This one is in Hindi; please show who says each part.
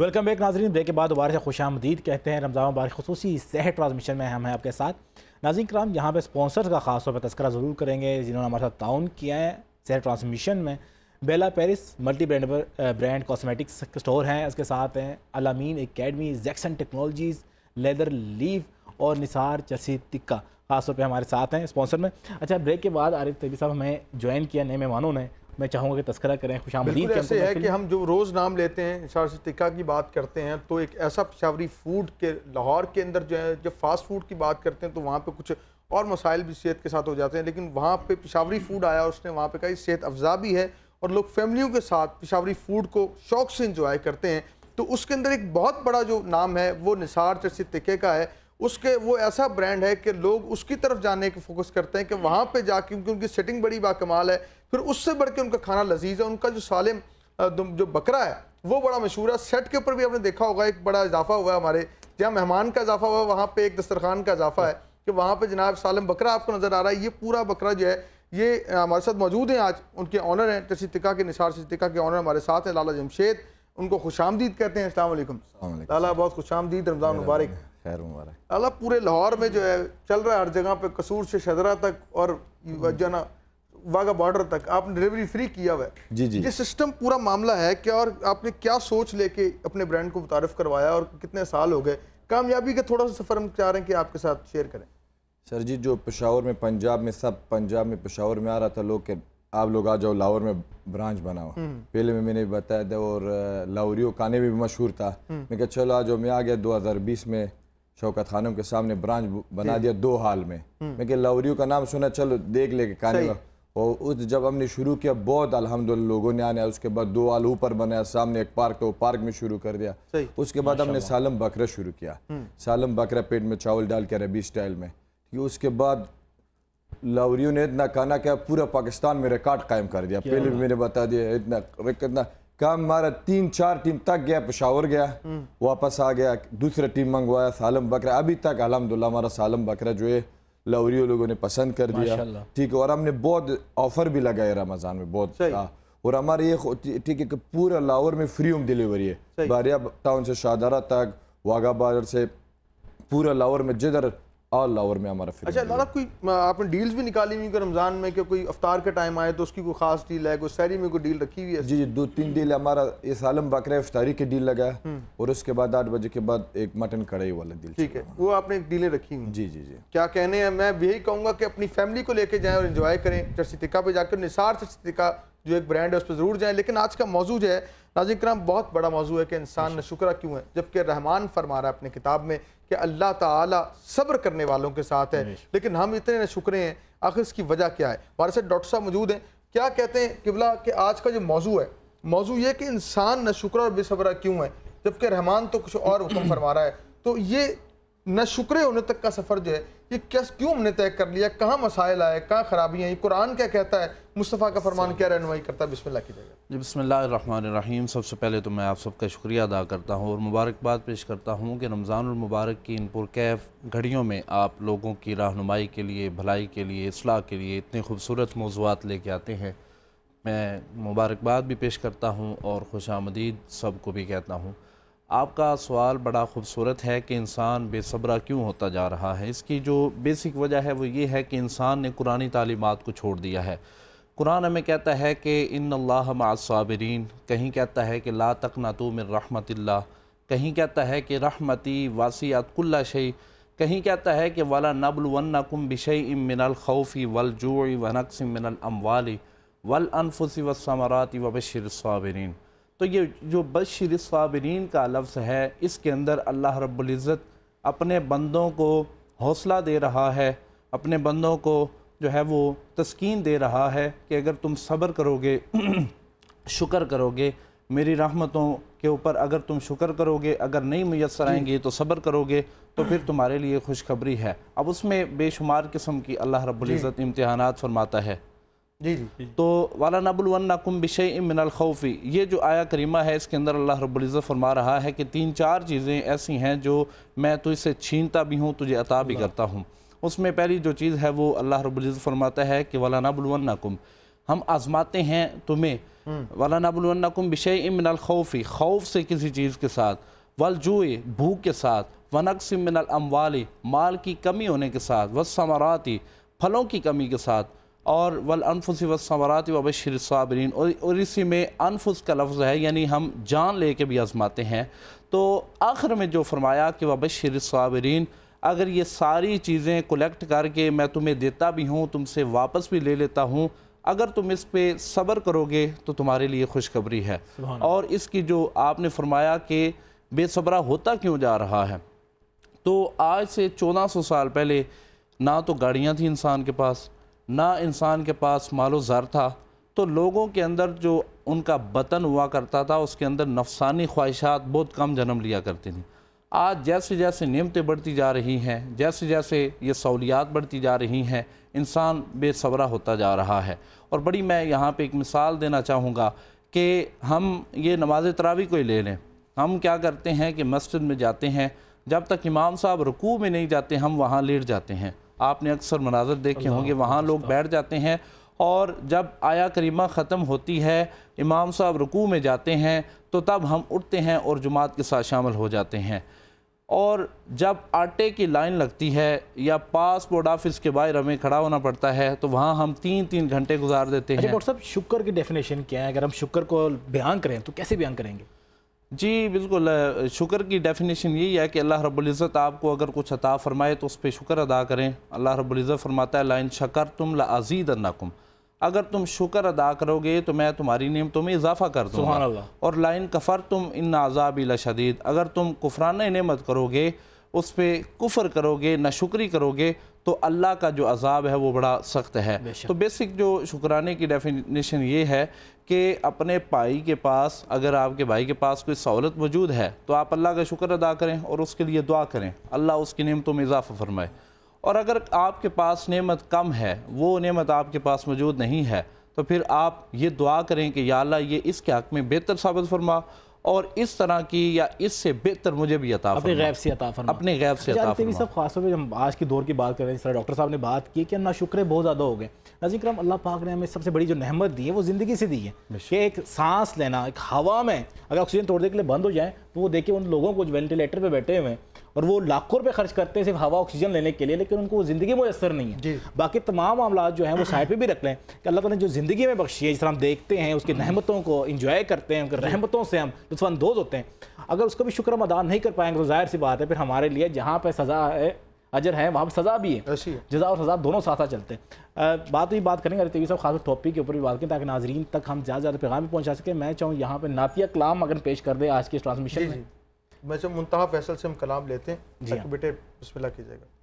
Speaker 1: वेलकम बैक नाजरीन ब्रेक के बाद दोबारा से खुश आमदीद कहते हैं रमज़ान मुबारक खसूसी सेहत ट्रांसमिशन में हम हैं आपके साथ नाजिन कराम यहाँ पर स्पॉन्सर्स का खास तौर पर तस्करा ज़रूर करेंगे जिन्होंने हमारे साथ ताउन किया है सेहत ट्रांसमिशन में Bella Paris multi brand brand cosmetics store हैं इसके साथ हैं Alameen academy Jackson technologies leather leave और निसार चसी तिक्का खासतौर पर हमारे साथ हैं स्पॉन्सर में अच्छा ब्रेक के बाद आरिफ तबी साहब हमें ज्वाइन किया नए मेहमानों ने मैं चाहूँगा कि तस्करा करें खुश आमदी ऐसे है कि हम
Speaker 2: जो रोज़ नाम लेते हैं शार टिक्का की बात करते हैं तो एक ऐसा पेशावरी फूड के लाहौर के अंदर जो है जब फास्ट फूड की बात करते हैं तो वहाँ पर कुछ और मसाइल भी सेहत के साथ हो जाते हैं लेकिन वहाँ पर पेशावरी फूड आया उसने वहाँ पर कहीं सेहत अफजा भी है और लोग फैमिलियों के साथ पेशावरी फूड को शौक से इंजॉय करते हैं तो उसके अंदर एक बहुत बड़ा जो नाम है वो निसार चर्चे तिके का है उसके वो ऐसा ब्रांड है कि लोग उसकी तरफ जाने के फोकस करते हैं कि वहाँ पे जाके क्योंकि उनकी सेटिंग बड़ी बाकमाल है फिर उससे बढ़ के उनका खाना लजीज है उनका जो सालम जो बकरा है वो बड़ा मशहूर है सेट के ऊपर भी आपने देखा होगा एक बड़ा इजाफा हुआ है हमारे जहाँ मेहमान का इजाफा हुआ है वहाँ पर एक दस्तरखान का इजाफा है कि वहाँ पर जनाब सालम बकरा आपको नज़र आ रहा है ये पूरा बकरा जो है ये हमारे साथ मौजूद हैं आज उनके ऑनर हैं तिका के निसार तिका के ऑनर हमारे साथ हैं लाला जमशेद उनको खुश आमदीद कहते हैं असल लाला बहुत खुश आमदीद रमज़ान मुबारक खैर मुबारक अल्लाह पूरे लाहौर में जो है चल रहा है हर जगह पर कसूर से शदरा तक और हम्म। जो ना वाघा बॉर्डर तक आपने डिलीवरी फ्री किया हुआ है जी जी ये सिस्टम पूरा मामला है क्या और आपने क्या सोच लेके अपने ब्रांड को मुतारफ करवाया और कितने साल हो गए कामयाबी का थोड़ा सा सफ़र हम चाह रहे हैं कि आपके साथ शेयर करें
Speaker 3: सर जी जो पेशावर में पंजाब में सब पंजाब में पेशावर में आ रहा था लोग के आप लोग आ जाओ लाहौर में ब्रांच बनाओ हम्म। पहले में मैंने बताया था और लाहौरियो काने भी मशहूर था हम्म। मैं कहा चलो आज मैं आ गया 2020 में शौकत खानों के सामने ब्रांच बना दिया दो हाल में हम्म। मैं कहा लाहौरियो का नाम सुना चलो देख लेके काने का और उस जब हमने शुरू किया बहुत अलहमदुल्ला लोगों ने आने उसके बाद दो आलू पर बनाया सामने एक पार्क तो पार्क में शुरू कर दिया उसके बाद हमने सालम बकरा शुरू किया हम्म। सालम बकरा पेट में चावल डाल के रबी स्टाइल में ये उसके बाद लावरियों ने इतना खाना क्या पूरा पाकिस्तान में रिकॉर्ड कायम कर दिया पहले भी मैंने बता दिया इतना इतना काम हमारा तीन चार टीम तक गया पेशावर गया हम्म। वापस आ गया दूसरा टीम मंगवाया सालम बकरा अभी तक अलहमदुल्ला हमारा सालम बकरा जो है लावरियो लोगों ने पसंद कर दिया ठीक है और हमने बहुत ऑफर भी लगाए रमज़ान में बहुत हाँ। और हमारे ये ठीक है कि पूरा लाहौर में फ्री होम डिलीवरी है बारिया टाउन से शाहदारा तक वाघा बाजार से पूरा लाहौर में जिधर ऑल ओवर में हमारा अच्छा
Speaker 2: लाला कोई आपने डील्स भी निकाली हुई
Speaker 3: रमज़ान में कि कोई अफ्तार का टाइम आए तो उसकी कोई खास डील है कोई सैरी में कोई डील रखी हुई है जी जी दो तीन डील हमारा इस आलम बकरा अफ्तारी की डील लगा है हम्म। और उसके बाद आठ बजे के बाद एक मटन कढ़ाई वाला डील ठीक है वो आपने डीलें रखी हुई जी जी जी क्या कहने हैं मैं यही कहूँगा कि अपनी फैमिली को लेकर
Speaker 2: जाए और इन्जॉय करें चर्सी पर जाकर निसार चर्सी जो एक ब्रांड है उस पर ज़रूर जाएँ लेकिन आज का मौजूद है नाजिक कराम बहुत बड़ा मौजू है कि इंसान नशुकरा क्यों है जबकि रहमान फरमा रहा है अपनी किताब में कि अल्लाह ताला सब्र करने वालों के साथ है लेकिन हम इतने शुक्रे हैं आखिर इसकी वजह क्या है हमारे साथ डॉक्टर साहब मौजूद हैं क्या कहते हैं किबला कि आज का जो मौजू है मौजू ये कि इंसान नशुकरा और बेसब्रा क्यों है जबकि रहमान तो कुछ और हुक्म फरमा रहा है तो ये न शुक्र होने तक का सफ़र जो है ये क्या क्यों हमने तय कर लिया कहाँ मसाइल आए कहाँ खराबियाँ हैं कुरान क्या कहता है मुस्तफ़ा का फरमान क्या रहनमाई करता है बिस्मिल्लाह की जगह
Speaker 4: जी बसमीम सबसे पहले तो मैं आप सबका शुक्रिया अदा करता हूँ और मुबारकबाद पेश करता हूँ कि रमज़ानमबारक की इन पुरकैफ़ घड़ियों में आप लोगों की रहनुमाई के लिए भलाई के लिए असलाह के लिए इतने खूबसूरत मौजूद लेके आते हैं मैं मुबारकबाद भी पेश करता हूँ और खुश आमदीद सबको भी कहता हूँ आपका सवाल बड़ा खूबसूरत है कि इंसान बेसब्रा क्यों होता जा रहा है इसकी जो बेसिक वजह है वो ये है कि इंसान ने कुरानी तालीमत को छोड़ दिया है कुरान हमें कहता है कि इन अल्लाह मासाबरीन कहीं कहता है कि ला तक नातू रहमत ला कहीं कहता है कि रहमती वासियातकुल्ला शई कहीं कहता है कि वाला नबल वन्नकुम बिशई इम मिनल खौफ़ी वल वनक मिनल अमवाली वल अनफुसी वसमराती वबशर साबरीन तो ये जो बशर साबरीन का लफ्ज़ है इसके अंदर अल्लाह रब्ज़त अपने बंदों को हौसला दे रहा है अपने बंदों को जो है वो तस्कीन दे रहा है कि अगर तुम सब्र करोगे शुक्र करोगे मेरी रहमतों के ऊपर अगर तुम शुक्र करोगे अगर नहीं मैसर आएंगे तो सब्र करोगे तो फिर तुम्हारे लिए खुशखबरी है अब उसमें बेशुमार किस्म की अल्लाह रब्ज़त इम्तहानात फरमाता है जी जी तो वाला नबुल नाकुम बिशे ख़ौफ़ी ये जो आया करीमा है इसके अंदर अल्लाह रब्ज़त फरमा रहा है कि तीन चार चीज़ें ऐसी हैं जो मैं तो इसे छीनता भी हूँ तुझे अता भी करता हूँ उसमें पहली जो चीज़ है वो अल्लाह रब्ज़त फरमाता है कि वाला नबुल नाकुम हम आजमाते हैं तुम्हें हम्म। वाला नबुल नाकुम बिशे खौफी खौफ से किसी चीज़ के साथ वलजुए भूख के साथ वनक मिनल अमवाली माल की कमी होने के साथ वसमराती फलों की कमी के साथ और वल अनफुस वसमरात वबशर साबरीन और इसी में अनफुस का लफ्ज़ है यानी हम जान ले के भी आजमाते हैं तो आखिर में जो फरमाया कि वबशर साबरीन अगर ये सारी चीज़ें कलेक्ट करके मैं तुम्हें देता भी हूँ तुमसे वापस भी ले लेता हूँ अगर तुम इस पर सब्र करोगे तो तुम्हारे लिए खुशखबरी है और इसकी जो आपने फरमाया कि बेसब्रा होता क्यों जा रहा है तो आज से चौदह सौ साल पहले ना तो गाड़ियाँ थी इंसान के पास ना इंसान के पास मालो ज़र था तो लोगों के अंदर जो उनका बतन हुआ करता था उसके अंदर नफसानी ख्वाहिशात बहुत कम जन्म लिया करती थी आज जैसे जैसे नियमतें बढ़ती जा रही हैं जैसे जैसे ये सहूलियात बढ़ती जा रही हैं इंसान बेसवरा होता जा रहा है और बड़ी मैं यहाँ पे एक मिसाल देना चाहूँगा कि हम ये नमाज तरावी को ही ले लें हम क्या करते हैं कि मस्जिद में जाते हैं जब तक इमाम साहब रुकू में नहीं जाते हम वहाँ लेट जाते हैं आपने अक्सर मनाजर देखे होंगे वहाँ लोग बैठ जाते हैं और जब आया करीमा ख़त्म होती है इमाम साहब रुकू में जाते हैं तो तब हम उठते हैं और जुमात के साथ शामिल हो जाते हैं और जब आटे की लाइन लगती है या पासपोर्ट ऑफिस के बाहर हमें खड़ा होना पड़ता है तो वहाँ हम तीन तीन घंटे गुजार देते अच्छा, हैं डॉक्टर
Speaker 1: साहब शुक्र की डेफिनेशन क्या है अगर हम शुक्र को बयान करें तो कैसे बयान करेंगे
Speaker 4: जी बिल्कुल शुक्र की डेफिनेशन यही है कि अल्लाह रब्ज़त आपको अगर कुछ अता फ़रमाए तो उस पर शुक्र अदा करें अल्लाह रब्ज़त फ़रमाता है लाइन शकर तुम लाजीद नकुम अगर तुम शुक्र अदा करोगे तो मैं तुम्हारी नियमतों तुम्हें इजाफ़ा कर दूँ और लाइन कफ़र तुम इन आज़ाब लशदीद अगर तुम कुफराना नमत करोगे उस पर कुफर करोगे ना शुक्री करोगे तो अल्लाह का जो अजाब है वो बड़ा सख्त है तो बेसिक जो शुक्राने की डेफिनेशन ये है कि अपने भाई के पास अगर आपके भाई के पास कोई सहूलत मौजूद है तो आप अल्लाह का शुक्र अदा करें और उसके लिए दुआ करें अल्लाह उसकी नियमतों में इजाफ़ा फरमाए और अगर आपके पास नेमत कम है वो नेमत आपके पास मौजूद नहीं है तो फिर आप ये दुआ करें कि या अल्लाह ये इसके हक़ में बेहतर साबित फरमा और इस तरह की या इससे बेहतर मुझे भी अता अपने गैब से अता फरमा अपने गैब से अच्छा अता फरमा सब
Speaker 1: खासतौर पे हम आज के दौर की बात कर रहे हैं इस तरह डॉक्टर साहब ने बात की कि ना शुक्र बहुत ज़्यादा हो गए नजी करम अल्लाह पाक ने हमें सबसे बड़ी जो नहमत दी है वो ज़िंदगी से दी है कि एक सांस लेना एक हवा में अगर ऑक्सीजन तोड़ने के लिए बंद हो जाए तो वो देखे उन लोगों को जो वेंटिलेटर पर बैठे हुए हैं और वो लाखों रुपये खर्च करते हैं सिर्फ हवा ऑक्सीजन लेने के लिए लेकिन उनको ज़िंदगी मुयसर नहीं है बाकी तमाम मामला जो हैं वो साइड पर भी रख लें कि अल्लाह ने जो ज़िंदगी में बख्शी है जिस तरह हम देखते हैं उसकी नहमतों को इंजॉय करते हैं उनकी रहमतों से हम लुफानंदोज होते हैं अगर उसका भी शुक्र अदा नहीं कर पाएंगे तो जाहिर सी बात है फिर हमारे लिए जहाँ पर सज़ा है अजर है वहाँ पर सज़ा भी है जजा और सज़ा दोनों साथ साथ चलते हैं बात भी बात करेंगे अरे साहब खास टॉपिक के ऊपर भी बात करें ताकि नाजरीन तक हम ज़्यादा ज़्यादा पैगाम पहुँचा सकें मैं चाहूँ यहाँ पर नातिया कलाम अगर पेश कर दे आज के इस ट्रांसमिशन में मैं जब मुंतहा फैसल से हम कलाम लेते हैं हाँ। बेटे बसमिल्ला कीजिएगा